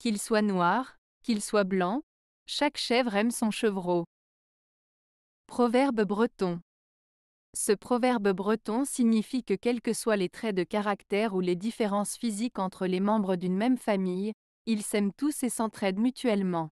Qu'il soit noir, qu'il soit blanc, chaque chèvre aime son chevreau. Proverbe breton. Ce proverbe breton signifie que quels que soient les traits de caractère ou les différences physiques entre les membres d'une même famille, ils s'aiment tous et s'entraident mutuellement.